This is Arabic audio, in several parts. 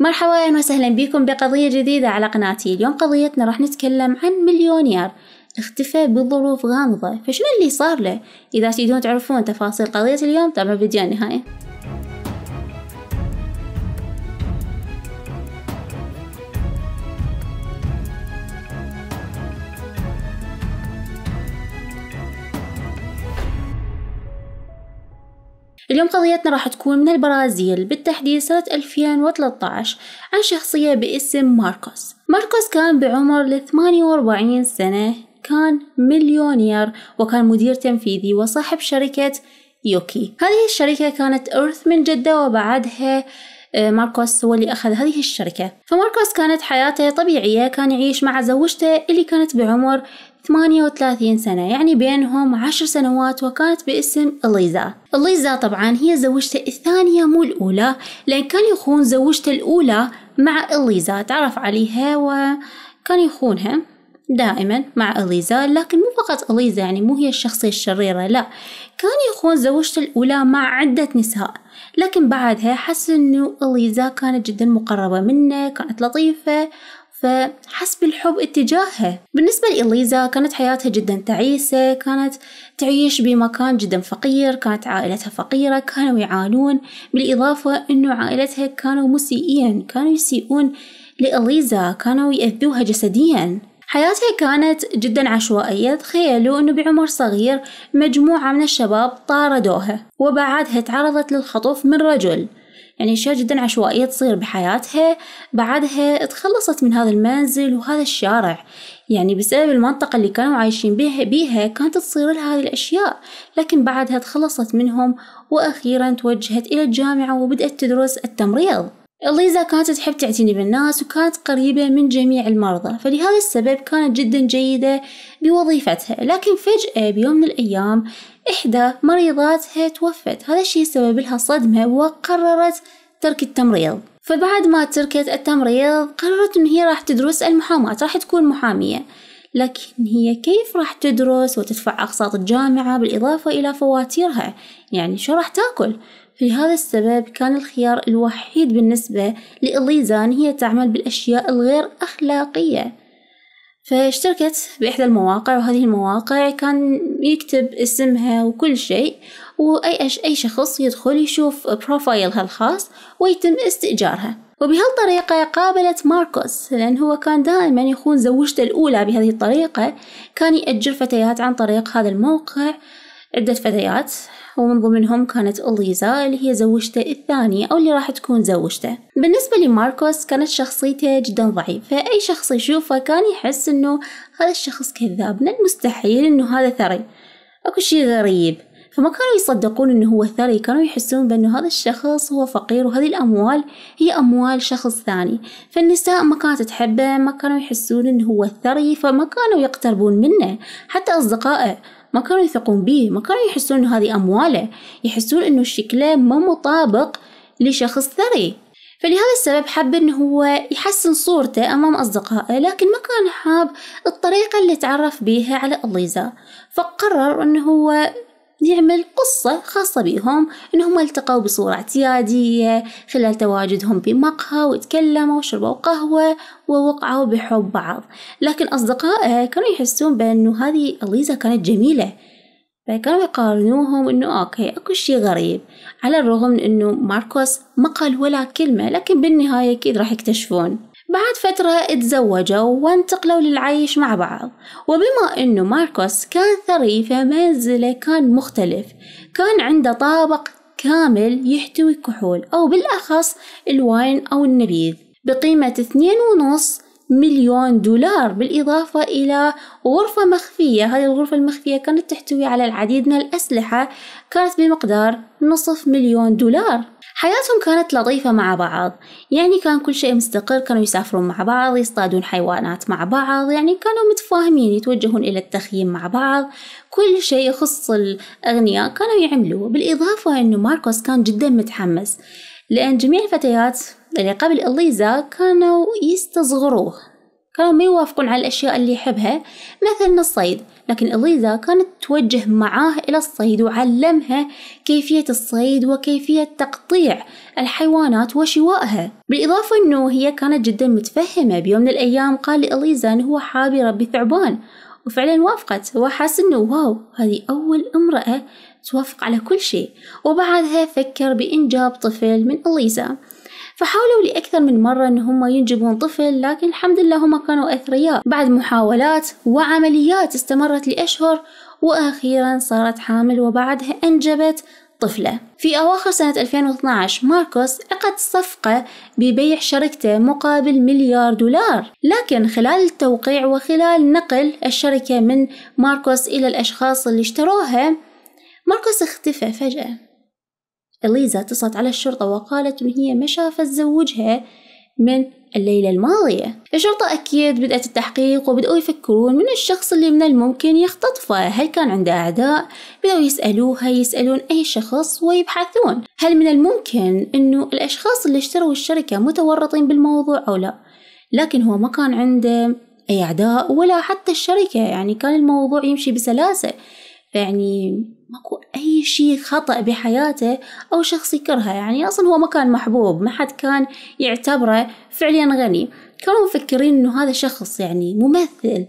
مرحبا وسهلا بكم بقضية جديدة على قناتي اليوم قضيتنا راح نتكلم عن مليونير اختفى بظروف غامضة فشنو اللي صار له إذا تريدون تعرفون تفاصيل قضية اليوم تابعوا فيديو النهاية اليوم قضيتنا راح تكون من البرازيل بالتحديد سنة 2013 عن شخصية باسم ماركوس ماركوس كان بعمر 48 سنة كان مليونير وكان مدير تنفيذي وصاحب شركة يوكي هذه الشركة كانت إرث من جدة وبعدها آه، ماركوس هو اللي أخذ هذه الشركة فماركوس كانت حياته طبيعية كان يعيش مع زوجته اللي كانت بعمر 38 سنة يعني بينهم 10 سنوات وكانت باسم إليزا إليزا طبعا هي زوجته الثانية مو الأولى لأن كان يخون زوجته الأولى مع إليزا تعرف عليها وكان يخونها دائما مع إليزا لكن مو فقط إليزا يعني مو هي الشخصية الشريرة لا كان يخون زوجته الأولى مع عدة نساء لكن بعدها حس أنه إليزا كانت جدا مقربة منه كانت لطيفة فحس بالحب اتجاهها بالنسبة لإليزا كانت حياتها جدا تعيسة كانت تعيش بمكان جدا فقير كانت عائلتها فقيرة كانوا يعانون بالإضافة أنه عائلتها كانوا مسيئين كانوا يسيئون لإليزا كانوا يأذوها جسديا حياته كانت جدا عشوائية تخيلوا أنه بعمر صغير مجموعة من الشباب طاردوها وبعدها تعرضت للخطف من رجل يعني أشياء جدا عشوائية تصير بحياتها بعدها تخلصت من هذا المنزل وهذا الشارع يعني بسبب المنطقة اللي كانوا عايشين بيها, بيها كانت تصير لها هذه الأشياء لكن بعدها تخلصت منهم وأخيرا توجهت إلى الجامعة وبدأت تدرس التمريض إليزا كانت تحب تعتني بالناس وكانت قريبة من جميع المرضى فلهذا السبب كانت جدا جيدة بوظيفتها لكن فجأة بيوم من الأيام إحدى مريضاتها توفت هذا الشيء سبب لها صدمة وقررت ترك التمريض فبعد ما تركت التمريض قررت إن هي راح تدرس المحاماة راح تكون محامية لكن هي كيف راح تدرس وتدفع أقساط الجامعة بالإضافة إلى فواتيرها يعني شو راح تاكل لهذا السبب كان الخيار الوحيد بالنسبة لإليزا أن هي تعمل بالأشياء الغير أخلاقية فاشتركت بإحدى المواقع وهذه المواقع كان يكتب اسمها وكل شيء وأي أي شخص يدخل يشوف بروفايلها الخاص ويتم استئجارها وبهالطريقة قابلت ماركوس لأن هو كان دائما يخون زوجته الأولى بهذه الطريقة كان يأجر فتيات عن طريق هذا الموقع عدة فتيات ومن ضمنهم كانت أليزا اللي هي زوجته الثانية أو اللي راح تكون زوجته بالنسبة لماركوس كانت شخصيته جدا ضعيفة أي شخص يشوفه كان يحس أنه هذا الشخص كذاب من المستحيل أنه هذا ثري أكو شي غريب فما كانوا يصدقون انه هو ثري كانوا يحسون بانه هذا الشخص هو فقير وهذه الاموال هي اموال شخص ثاني فالنساء ما كانت تحبه ما كانوا يحسون انه هو ثري فما كانوا يقتربون منه حتى اصدقائه ما كانوا يثقون به ما كانوا يحسون إنه هذه أمواله يحسون إنه شكله ما مطابق لشخص ثري فلهذا السبب حب انه هو يحسن صورته أمام أصدقائه لكن ما كان حاب الطريقة اللي تعرف بيها على أليزا فقرر انه هو يعمل قصة خاصة بهم إنهم التقوا بصورة اعتيادية خلال تواجدهم بمقهى وتكلموا وشربوا قهوة ووقعوا بحب بعض لكن أصدقائه كانوا يحسون بأنه هذه أليزا كانت جميلة فكانوا يقارنوهم انه اوكي اكو شي غريب على الرغم من انه ماركوس ما قال ولا كلمة لكن بالنهاية اكيد راح يكتشفون بعد فترة اتزوجوا وانتقلوا للعيش مع بعض وبما أنه ماركوس كان ثري فمنزله كان مختلف كان عنده طابق كامل يحتوي الكحول أو بالأخص الواين أو النبيذ بقيمة اثنين ونص مليون دولار بالإضافة إلى غرفة مخفية هذه الغرفة المخفية كانت تحتوي على العديد من الأسلحة كانت بمقدار نصف مليون دولار حياتهم كانت لطيفة مع بعض يعني كان كل شيء مستقر كانوا يسافرون مع بعض يصطادون حيوانات مع بعض يعني كانوا متفاهمين يتوجهون إلى التخييم مع بعض كل شيء يخص الأغنياء كانوا يعملوه بالإضافة أنه ماركوس كان جدا متحمس لأن جميع الفتيات يعني قبل إليزا كانوا يستصغروه كانوا ما يوافقون على الأشياء اللي يحبها مثلا الصيد لكن إليزا كانت توجه معاه إلى الصيد وعلمها كيفية الصيد وكيفية تقطيع الحيوانات وشوائها بالإضافة أنه هي كانت جدا متفهمة بيوم من الأيام قال لإليزا أنه هو حاب يربي ثعبان وفعلا وافقت هو أنه واو هذه أول امرأة توافق على كل شيء وبعدها فكر بإنجاب طفل من إليزا فحاولوا لأكثر من مرة إن هم ينجبون طفل لكن الحمد لله هم كانوا أثرياء بعد محاولات وعمليات استمرت لأشهر وأخيرا صارت حامل وبعدها أنجبت طفلة في أواخر سنة 2012 ماركوس عقد صفقة ببيع شركته مقابل مليار دولار لكن خلال التوقيع وخلال نقل الشركة من ماركوس إلى الأشخاص اللي اشتروها ماركوس اختفى فجأة إليزا اتصلت على الشرطة وقالت إن هي ما شافت زوجها من الليلة الماضية الشرطة أكيد بدأت التحقيق وبدأوا يفكرون من الشخص اللي من الممكن يختطفه هل كان عنده أعداء؟ بدأوا يسألوها يسألون أي شخص ويبحثون هل من الممكن أنه الأشخاص اللي اشتروا الشركة متورطين بالموضوع أو لا؟ لكن هو ما كان عنده أي أعداء ولا حتى الشركة يعني كان الموضوع يمشي بسلاسة فيعني ماكو أي شيء خطأ بحياته أو شخص يكرهه يعني أصلا هو ما كان محبوب ما حد كان يعتبره فعليا غني كانوا مفكرين إنه هذا شخص يعني ممثل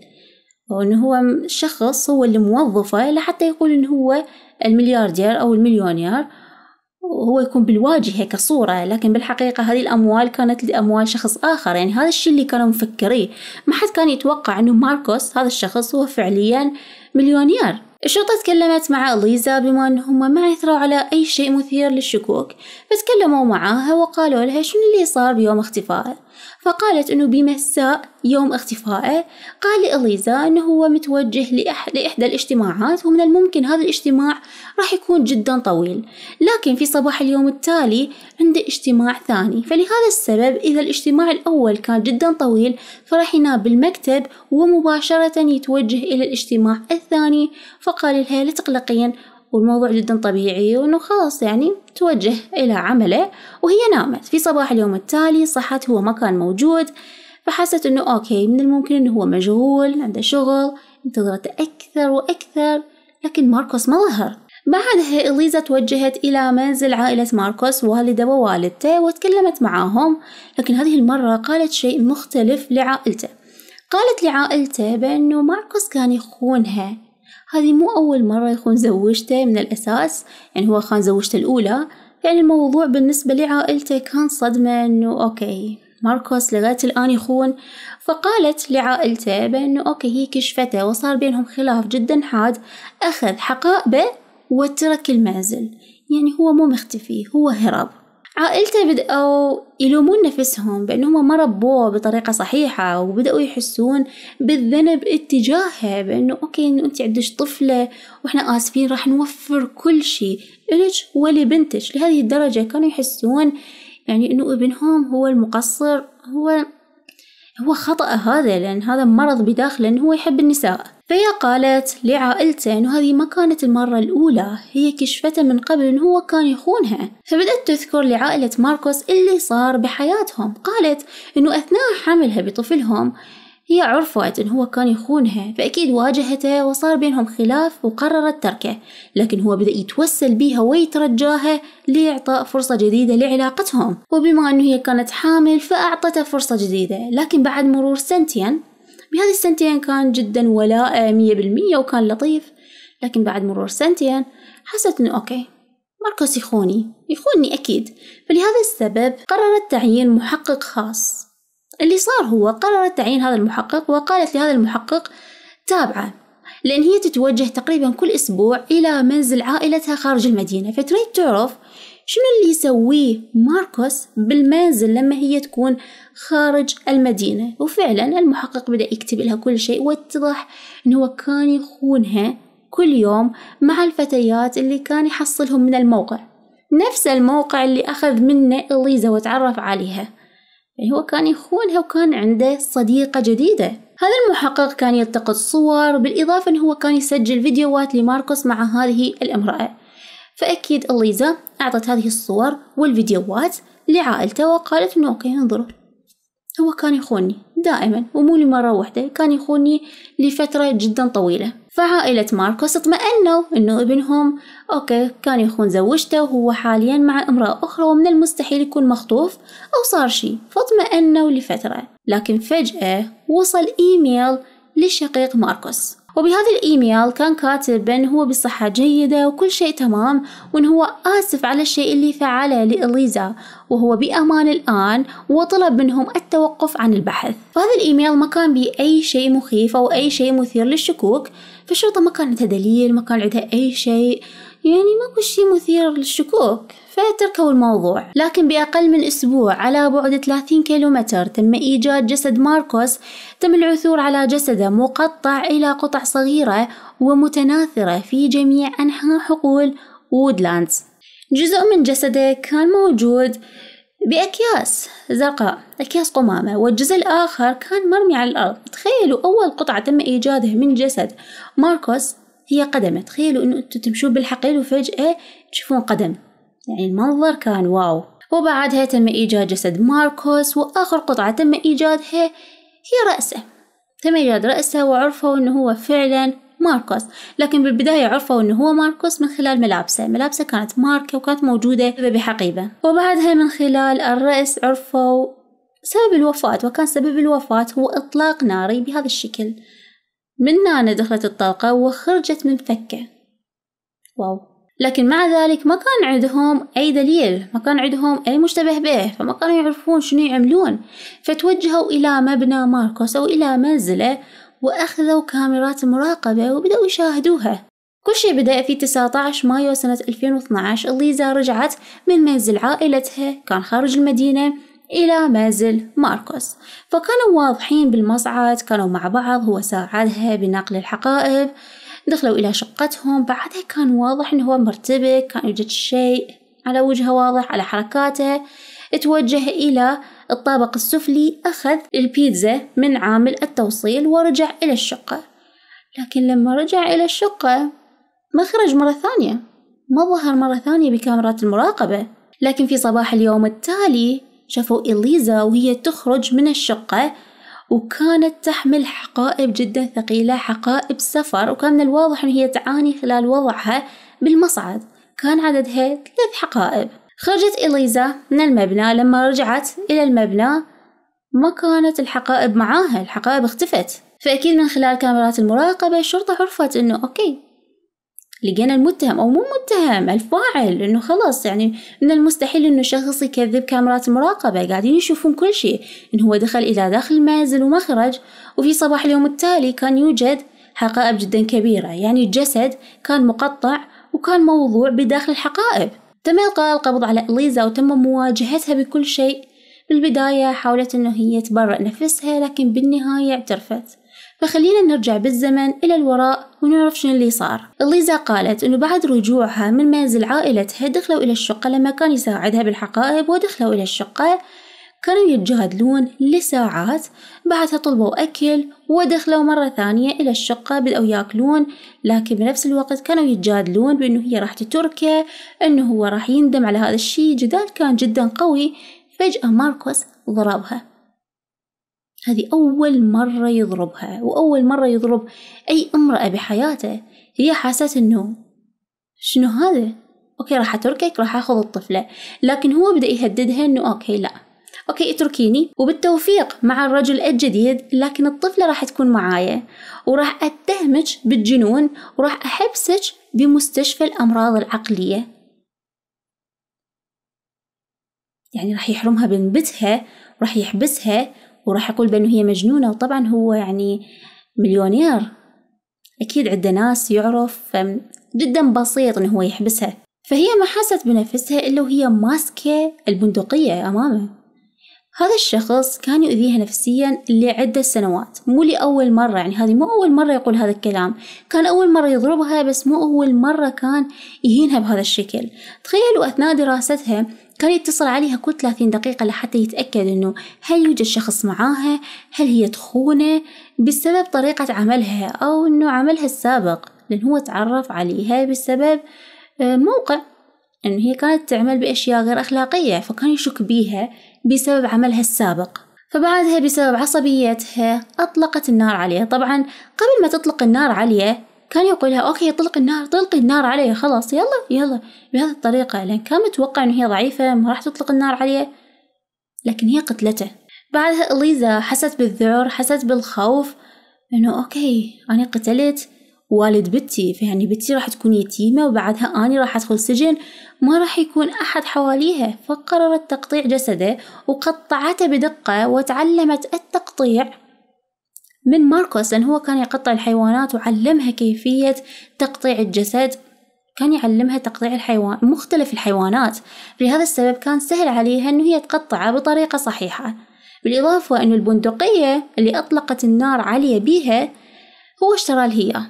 وإنه هو شخص هو اللي موظفه لحتى يقول إنه هو الملياردير أو المليونير وهو يكون بالواجهة كصورة لكن بالحقيقة هذه الأموال كانت لأموال شخص آخر يعني هذا الشيء اللي كانوا مفكريه ما حد كان يتوقع أنه ماركوس هذا الشخص هو فعليا مليونير الشرطة تكلمت مع أليزا بما أنهم ما عثروا على أي شيء مثير للشكوك فتكلموا معاها وقالوا لها شنو اللي صار بيوم اختفائه فقالت أنه بمساء يوم اختفائه قال لإليزا أنه هو متوجه لإحدى الاجتماعات ومن الممكن هذا الاجتماع راح يكون جدا طويل لكن في صباح اليوم التالي عنده اجتماع ثاني فلهذا السبب إذا الاجتماع الأول كان جدا طويل فراح ينام بالمكتب ومباشرة يتوجه إلى الاجتماع الثاني فقال لها لا تقلقين والموضوع جدا طبيعي وانه خلاص يعني توجه الى عمله وهي نامت في صباح اليوم التالي صحت هو ما كان موجود فحست انه اوكي من الممكن انه هو مشغول عنده شغل انتظرته اكثر واكثر لكن ماركوس ما ظهر بعدها إليزا توجهت إلى منزل عائلة ماركوس والده ووالدته وتكلمت معاهم لكن هذه المرة قالت شيء مختلف لعائلته قالت لعائلته بأنه ماركوس كان يخونها هذه مو أول مرة يخون زوجته من الأساس يعني هو خان زوجته الأولى يعني الموضوع بالنسبة لعائلته كان صدمة إنه أوكي ماركوس لغاية الآن يخون فقالت لعائلته بأنه أوكي هي كشفته وصار بينهم خلاف جدا حاد أخذ حقائبه وترك المنزل يعني هو مو مختفي هو هرب عائلته بدأوا يلومون نفسهم بأنهم ما ربوه بطريقة صحيحة وبدأوا يحسون بالذنب اتجاهه بأنه أوكي إن أنت عندك طفلة وإحنا آسفين راح نوفر كل شيء إلك ولبنتك لهذه الدرجة كانوا يحسون يعني أنه ابنهم هو المقصر هو هو خطأ هذا لأن هذا مرض بداخله أنه هو يحب النساء فهي قالت لعائلته أنه هذه ما كانت المرة الأولى هي كشفته من قبل أنه هو كان يخونها فبدأت تذكر لعائلة ماركوس اللي صار بحياتهم قالت أنه أثناء حملها بطفلهم هي عرفت إن هو كان يخونها فأكيد واجهته وصار بينهم خلاف وقررت تركه لكن هو بدأ يتوسل بيها ويترجاها لإعطاء فرصة جديدة لعلاقتهم وبما أنه هي كانت حامل فأعطته فرصة جديدة لكن بعد مرور سنتين بهذه السنتين كان جدا ولاء مية بالمية وكان لطيف لكن بعد مرور سنتين حست إنه أوكي ماركوس يخوني يخوني أكيد فلهذا السبب قررت تعيين محقق خاص اللي صار هو قررت تعيين هذا المحقق وقالت لهذا المحقق تابعه لأن هي تتوجه تقريبا كل أسبوع إلى منزل عائلتها خارج المدينة فتريد تعرف شنو اللي يسويه ماركوس بالمنزل لما هي تكون خارج المدينة وفعلا المحقق بدأ يكتب لها كل شيء واتضح أنه هو كان يخونها كل يوم مع الفتيات اللي كان يحصلهم من الموقع نفس الموقع اللي أخذ منه إليزا وتعرف عليها يعني هو كان يخونها وكان عنده صديقة جديدة هذا المحقق كان يلتقط صور بالإضافة أنه هو كان يسجل فيديوهات لماركوس مع هذه الامرأة فأكيد إليزا أعطت هذه الصور والفيديوهات لعائلته وقالت أنه أوكي انظروا هو كان يخوني دائما ومو لمرة واحدة كان يخوني لفترة جدا طويلة فعائلة ماركوس اطمأنوا إنه ابنهم أوكي كان يخون زوجته وهو حاليا مع امرأة أخرى ومن المستحيل يكون مخطوف أو صار شي فاطمأنوا لفترة لكن فجأة وصل إيميل لشقيق ماركوس وبهذا الإيميل كان كاتب إن هو بصحة جيدة وكل شيء تمام وإن هو آسف على الشيء اللي فعله لإليزا وهو بأمان الآن وطلب منهم التوقف عن البحث فهذا الإيميل ما كان بي أي شيء مخيف أو أي شيء مثير للشكوك فالشرطة ما كان عندها دليل ما كان عندها أي شيء يعني ماكو شي مثير للشكوك فتركوا الموضوع لكن بأقل من أسبوع على بعد 30 كيلومتر تم إيجاد جسد ماركوس تم العثور على جسده مقطع إلى قطع صغيرة ومتناثرة في جميع أنحاء حقول وودلاندز جزء من جسده كان موجود بأكياس زرقاء أكياس قمامة والجزء الآخر كان مرمي على الأرض تخيلوا أول قطعة تم إيجادها من جسد ماركوس هي قدمة تخيلوا انه انتم تمشون بالحقل وفجأة تشوفون قدم يعني المنظر كان واو وبعدها تم إيجاد جسد ماركوس وآخر قطعة تم إيجادها هي رأسه تم إيجاد رأسه وعرفوا أنه هو فعلا ماركوس لكن بالبداية عرفوا أنه هو ماركوس من خلال ملابسه ملابسه كانت ماركة وكانت موجودة بحقيبة وبعدها من خلال الرأس عرفوا سبب الوفاة وكان سبب الوفاة هو إطلاق ناري بهذا الشكل من نانا دخلت الطاقة وخرجت من فكه واو لكن مع ذلك ما كان عندهم أي دليل ما كان عندهم أي مشتبه به فما كانوا يعرفون شنو يعملون فتوجهوا إلى مبنى ماركوس أو إلى منزله وأخذوا كاميرات المراقبة وبدأوا يشاهدوها كل شيء بدأ في 19 مايو سنة 2012 الليزا رجعت من منزل عائلتها كان خارج المدينة إلى منزل ماركوس فكانوا واضحين بالمصعد كانوا مع بعض هو ساعدها بنقل الحقائب دخلوا إلى شقتهم بعدها كان واضح إنه هو مرتبك كان يوجد شيء على وجهه واضح على حركاته توجه إلى الطابق السفلي أخذ البيتزا من عامل التوصيل ورجع إلى الشقة لكن لما رجع إلى الشقة ما خرج مرة ثانية ما ظهر مرة ثانية بكاميرات المراقبة لكن في صباح اليوم التالي شافوا إليزا وهي تخرج من الشقة وكانت تحمل حقائب جدا ثقيلة حقائب سفر وكان من الواضح أن هي تعاني خلال وضعها بالمصعد كان عددها ثلاث حقائب خرجت إليزا من المبنى لما رجعت إلى المبنى ما كانت الحقائب معاها الحقائب اختفت فأكيد من خلال كاميرات المراقبة الشرطة عرفت أنه أوكي لقينا المتهم او مو متهم الفاعل انه خلاص يعني من المستحيل انه شخص يكذب كاميرات المراقبه قاعدين يشوفون كل شيء انه هو دخل الى داخل المنزل ومخرج وفي صباح اليوم التالي كان يوجد حقائب جدا كبيره يعني الجسد كان مقطع وكان موضوع بداخل الحقائب تم إلقاء القبض على إليزا وتم مواجهتها بكل شيء بالبداية حاولت أنه هي تبرئ نفسها لكن بالنهاية اعترفت فخلينا نرجع بالزمن إلى الوراء ونعرف شنو اللي صار الليزا قالت أنه بعد رجوعها من منزل عائلتها دخلوا إلى الشقة لما كان يساعدها بالحقائب ودخلوا إلى الشقة كانوا يتجادلون لساعات بعدها طلبوا أكل ودخلوا مرة ثانية إلى الشقة بدأوا ياكلون لكن بنفس الوقت كانوا يتجادلون بأنه هي راح تتركه أنه هو راح يندم على هذا الشيء جدال كان جدا قوي فجأة ماركوس ضربها هذه أول مرة يضربها وأول مرة يضرب أي امرأة بحياته هي حاسة إنه شنو هذا؟ أوكي راح أتركك راح أخذ الطفلة لكن هو بدأ يهددها إنه أوكي لأ اوكي اتركيني وبالتوفيق مع الرجل الجديد لكن الطفله راح تكون معايا وراح اتهمك بالجنون وراح احبسك بمستشفى الامراض العقليه يعني راح يحرمها من بيتها وراح يحبسها وراح أقول بأنه هي مجنونة وطبعا هو يعني مليونير أكيد عنده ناس يعرف جدا بسيط إنه هو يحبسها فهي ما حست بنفسها إلا وهي ماسكة البندقية أمامه هذا الشخص كان يؤذيها نفسيا لعدة سنوات مو لأول مرة يعني هذه مو أول مرة يقول هذا الكلام كان أول مرة يضربها بس مو أول مرة كان يهينها بهذا الشكل تخيلوا أثناء دراستها كان يتصل عليها كل 30 دقيقة لحتى يتأكد إنه هل يوجد شخص معاها هل هي تخونه بسبب طريقة عملها أو إنه عملها السابق لأن هو تعرف عليها بسبب آه، موقع إنه هي كانت تعمل بأشياء غير أخلاقية فكان يشك بيها بسبب عملها السابق فبعدها بسبب عصبيتها أطلقت النار عليه طبعا قبل ما تطلق النار عليه كان يقولها أوكي طلق النار طلق النار عليه خلاص يلا يلا بهذه الطريقة لأن يعني كان متوقع إن هي ضعيفة ما راح تطلق النار عليه لكن هي قتلته بعدها إليزا حست بالذعر حست بالخوف إنه أوكي أنا قتلت والد بنتي فيعني بنتي راح تكون يتيمة وبعدها أني راح أدخل سجن ما راح يكون أحد حواليها فقررت تقطيع جسده وقطعته بدقة وتعلمت التقطيع من ماركوس لأن هو كان يقطع الحيوانات وعلمها كيفية تقطيع الجسد كان يعلمها تقطيع الحيوان مختلف الحيوانات لهذا السبب كان سهل عليها أنه هي تقطعه بطريقة صحيحة بالإضافة أن البندقية اللي أطلقت النار علي بيها هو اشترى لها إياه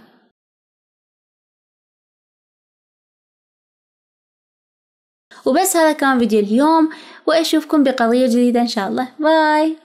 وبس هذا كان فيديو اليوم وأشوفكم بقضية جديدة إن شاء الله باي